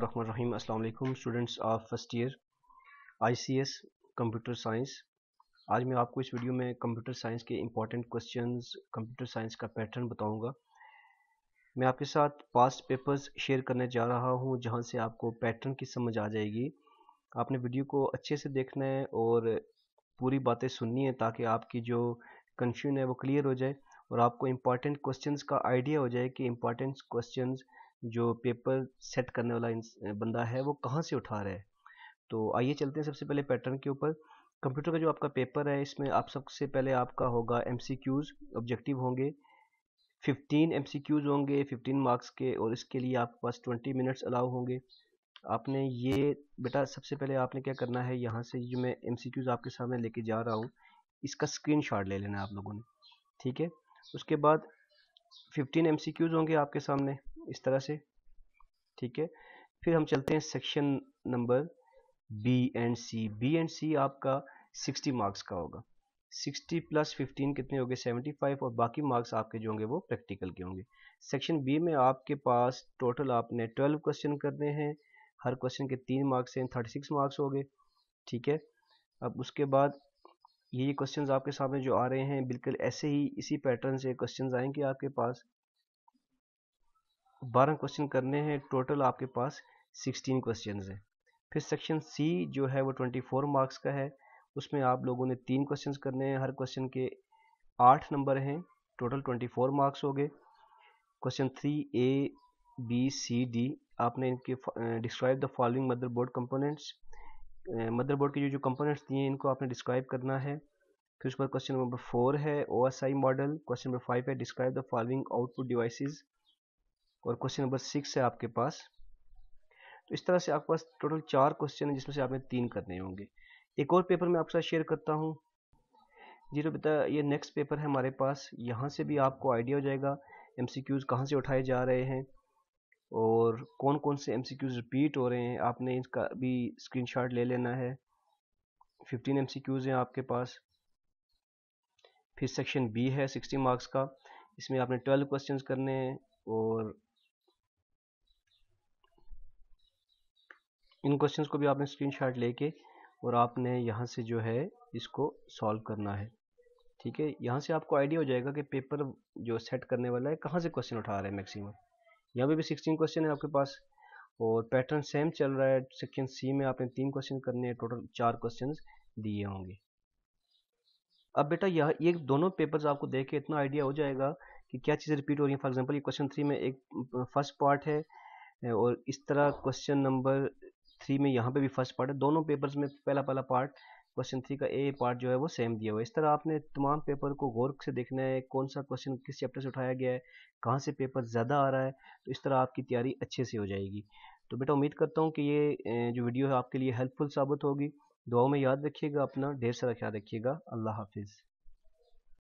रहीम अस्सलाम वालेकुम students of first year ICS computer science आज मैं आपको इस वीडियो में कंप्यूटर साइंस के इंपॉर्टेंट क्वेश्चंस कंप्यूटर साइंस का पैटर्न बताऊंगा मैं आपके साथ पास्ट पेपर्स शेयर करने जा रहा हूं जहां से आपको पैटर्न की समझ आ जाएगी आपने वीडियो को अच्छे से देखना है और पूरी बातें सुननी है ताकि आपकी जो कन्फ्यूजन है वो क्लियर हो जाए और आपको इम्पॉर्टेंट क्वेश्चन का आइडिया हो जाए कि इम्पॉर्टेंट क्वेश्चन जो पेपर सेट करने वाला बंदा है वो कहाँ से उठा रहा है तो आइए चलते हैं सबसे पहले पैटर्न के ऊपर कंप्यूटर का जो आपका पेपर है इसमें आप सबसे पहले आपका होगा एम ऑब्जेक्टिव होंगे 15 एम होंगे 15 मार्क्स के और इसके लिए आपके पास 20 मिनट्स अलाउ होंगे आपने ये बेटा सबसे पहले आपने क्या करना है यहाँ से जो मैं एम आपके सामने लेके जा रहा हूँ इसका स्क्रीनशॉट ले लेना आप लोगों ने ठीक है उसके बाद 15 एम होंगे आपके सामने इस तरह से ठीक है फिर हम चलते हैं section number B and C B and C आपका 60 मार्क्स का होगा 60 प्लस 15 कितने हो गए 75 और बाकी मार्क्स आपके जो होंगे वो प्रैक्टिकल के होंगे सेक्शन बी में आपके पास टोटल आपने 12 क्वेश्चन करने हैं हर क्वेश्चन के तीन मार्क्स हैं 36 मार्क्स हो गए ठीक है अब उसके बाद ये क्वेश्चंस आपके सामने जो आ रहे हैं बिल्कुल ऐसे ही इसी पैटर्न से क्वेश्चंस आएंगे आपके पास बारह क्वेश्चन करने हैं टोटल आपके पास सिक्सटीन क्वेश्चन हैं फिर सेक्शन सी जो है वो ट्वेंटी फोर मार्क्स का है उसमें आप लोगों ने तीन क्वेश्चन करने हैं हर क्वेश्चन के आठ नंबर हैं टोटल ट्वेंटी फोर मार्क्स हो गए question three A B C D आपने इनके describe the following motherboard components motherboard के जो जो कंपोनेंट्स दिए हैं इनको आपने डिस्क्राइब करना है फिर उसके बाद क्वेश्चन नंबर फोर है O S I model question number five है describe the following output devices और क्वेश्चन नंबर सिक्स है आपके पास तो इस तरह से आपके पास टोटल चार क्वेश्चन है जिसमें से आपने तीन करने होंगे एक और पेपर मैं आपके साथ शेयर करता हूँ जी तो बेटा ये नेक्स्ट पेपर है हमारे पास यहाँ से भी आपको आइडिया हो जाएगा एम सी क्यूज़ कहाँ से उठाए जा रहे हैं और कौन कौन से एम सी क्यूज़ रिपीट हो रहे हैं आपने इसका भी स्क्रीन शॉट ले लेना है फिफ्टीन एम सी क्यूज़ हैं आपके पास फिर सेक्शन बी है सिक्सटी मार्क्स का इसमें आपने ट्वेल्व क्वेश्चन करने हैं और इन क्वेश्चंस को भी आपने स्क्रीनशॉट लेके और आपने यहाँ से जो है इसको सॉल्व करना है ठीक है यहाँ से आपको आइडिया हो जाएगा कि पेपर जो सेट करने वाला है कहाँ से क्वेश्चन उठा रहा है मैक्सिमम यहाँ पे भी सिक्सटीन क्वेश्चन है आपके पास और पैटर्न सेम चल रहा है सेक्शन सी में आपने तीन क्वेश्चन करने हैं टोटल चार क्वेश्चन दिए होंगे अब बेटा यह ये दोनों पेपर्स आपको देख के इतना आइडिया हो जाएगा कि क्या चीज़ें रिपीट हो रही हैं फॉर एग्जांपल ये क्वेश्चन थ्री में एक फर्स्ट पार्ट है और इस तरह क्वेश्चन नंबर थ्री में यहाँ पे भी फर्स्ट पार्ट है दोनों पेपर्स में पहला पहला पार्ट क्वेश्चन थ्री का ए पार्ट जो है वो सेम दिया हुआ है इस तरह आपने तमाम पेपर को गौर से देखना है कौन सा क्वेश्चन किस चैप्टर से उठाया गया है कहाँ से पेपर ज़्यादा आ रहा है तो इस तरह आपकी तैयारी अच्छे से हो जाएगी तो बेटा उम्मीद करता हूँ कि ये जो वीडियो है आपके लिए हेल्पफुल साबित होगी दुआओं में याद रखिएगा अपना ढेर सारा ख्याल रखिएगा अल्लाह हाफिज़